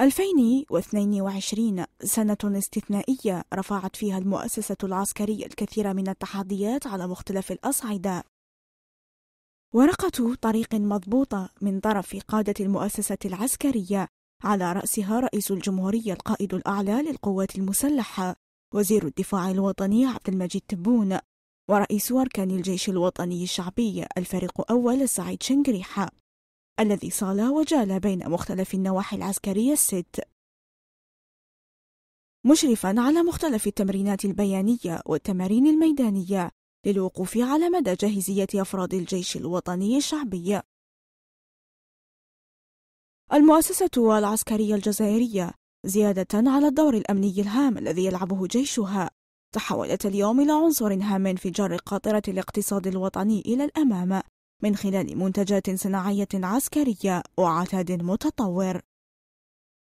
2022 سنة استثنائية رفعت فيها المؤسسة العسكرية الكثير من التحديات على مختلف الأصعدة ورقة طريق مضبوطة من طرف قادة المؤسسة العسكرية على رأسها رئيس الجمهورية القائد الأعلى للقوات المسلحة وزير الدفاع الوطني عبد المجيد تبون ورئيس أركان الجيش الوطني الشعبي الفريق أول سعيد شنقريحة الذي صال وجال بين مختلف النواحي العسكرية الست مشرفا على مختلف التمرينات البيانية والتمارين الميدانية للوقوف على مدى جاهزية أفراد الجيش الوطني الشعبي المؤسسة العسكرية الجزائرية زيادة على الدور الأمني الهام الذي يلعبه جيشها تحولت اليوم إلى عنصر هام في جر قاطرة الاقتصاد الوطني إلى الأمام من خلال منتجات صناعية عسكرية وعتاد متطور.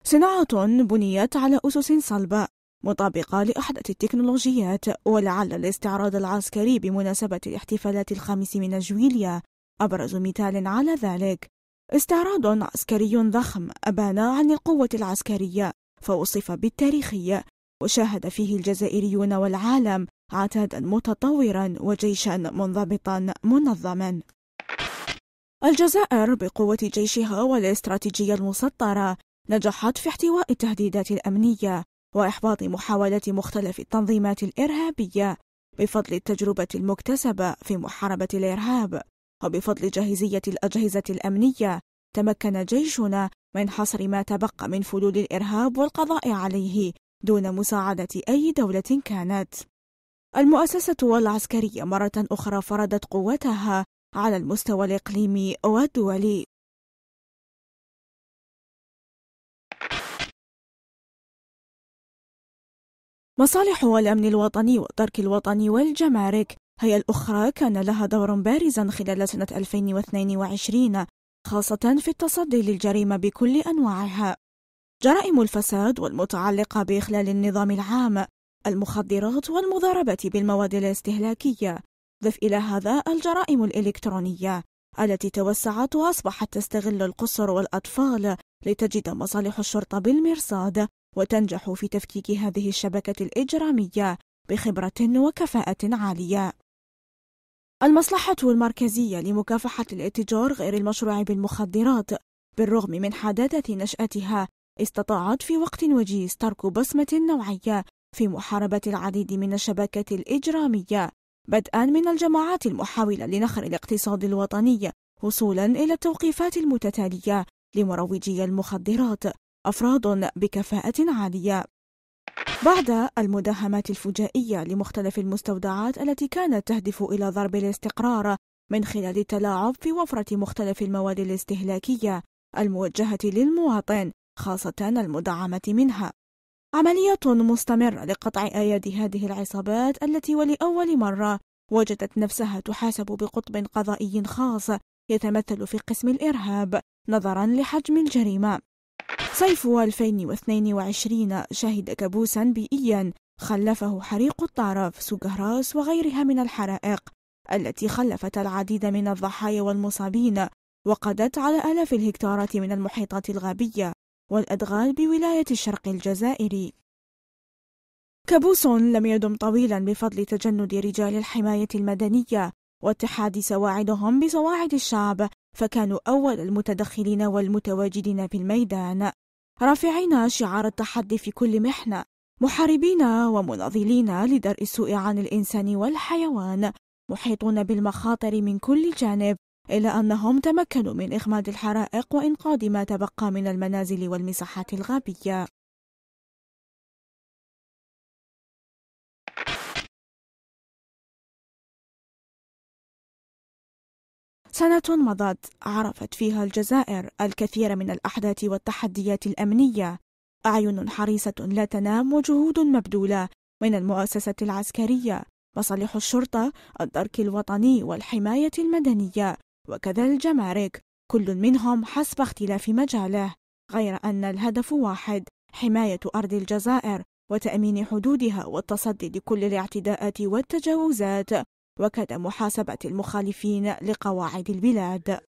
صناعة بنيت على أسس صلبة مطابقة لأحدث التكنولوجيات ولعل الاستعراض العسكري بمناسبة الاحتفالات الخامس من الجويلية أبرز مثال على ذلك استعراض عسكري ضخم أبان عن القوة العسكرية فوصف بالتاريخية وشاهد فيه الجزائريون والعالم عتادا متطورا وجيشا منضبطا منظما الجزائر بقوة جيشها والاستراتيجية المسطرة نجحت في احتواء التهديدات الأمنية وإحباط محاولات مختلف التنظيمات الإرهابية بفضل التجربة المكتسبة في محاربة الإرهاب وبفضل جاهزية الأجهزة الأمنية تمكن جيشنا من حصر ما تبقى من فلول الإرهاب والقضاء عليه دون مساعدة أي دولة كانت. المؤسسة العسكرية مرة أخرى فرضت قوتها على المستوى الإقليمي والدولي مصالح الأمن الوطني والترك الوطني والجمارك هي الأخرى كان لها دور بارزا خلال سنة 2022 خاصة في التصدي للجريمة بكل أنواعها جرائم الفساد والمتعلقة بإخلال النظام العام المخدرات والمضاربة بالمواد الاستهلاكية ضف إلى هذا الجرائم الإلكترونية التي توسعت وأصبحت تستغل القصر والأطفال لتجد مصالح الشرطة بالمرصاد وتنجح في تفكيك هذه الشبكة الإجرامية بخبرة وكفاءة عالية. المصلحة المركزية لمكافحة الاتجار غير المشروع بالمخدرات بالرغم من حداثة نشأتها استطاعت في وقت وجيز ترك بصمة نوعية في محاربة العديد من الشبكات الإجرامية بدءا من الجماعات المحاولة لنخر الاقتصاد الوطني وصولا إلى التوقيفات المتتالية لمروجي المخدرات أفراد بكفاءة عالية بعد المداهمات الفجائية لمختلف المستودعات التي كانت تهدف إلى ضرب الاستقرار من خلال التلاعب في وفرة مختلف المواد الاستهلاكية الموجهة للمواطن خاصة المدعمة منها عملية مستمرة لقطع أيادي هذه العصابات التي ولأول مرة وجدت نفسها تحاسب بقطب قضائي خاص يتمثل في قسم الإرهاب نظرا لحجم الجريمة صيف 2022 شهد كابوسا بيئيا خلفه حريق الطرف سجهراس وغيرها من الحرائق التي خلفت العديد من الضحايا والمصابين وقضت على آلاف الهكتارات من المحيطات الغابية والأدغال بولاية الشرق الجزائري كابوس لم يدم طويلا بفضل تجند رجال الحماية المدنية واتحاد سواعدهم بسواعد الشعب فكانوا أول المتدخلين والمتواجدين في الميدان رافعين شعار التحدي في كل محنة محاربين ومناضلين لدرء السوء عن الإنسان والحيوان محيطون بالمخاطر من كل جانب إلا أنهم تمكنوا من إخماد الحرائق وإنقاذ ما تبقى من المنازل والمساحات الغابية سنة مضت عرفت فيها الجزائر الكثير من الأحداث والتحديات الأمنية أعين حريصة لا تنام وجهود مبذولة من المؤسسة العسكرية مصالح الشرطة الدرك الوطني والحماية المدنية وكذا الجمارك كل منهم حسب اختلاف مجاله غير أن الهدف واحد حماية أرض الجزائر وتأمين حدودها والتصدي لكل الاعتداءات والتجاوزات وكذا محاسبة المخالفين لقواعد البلاد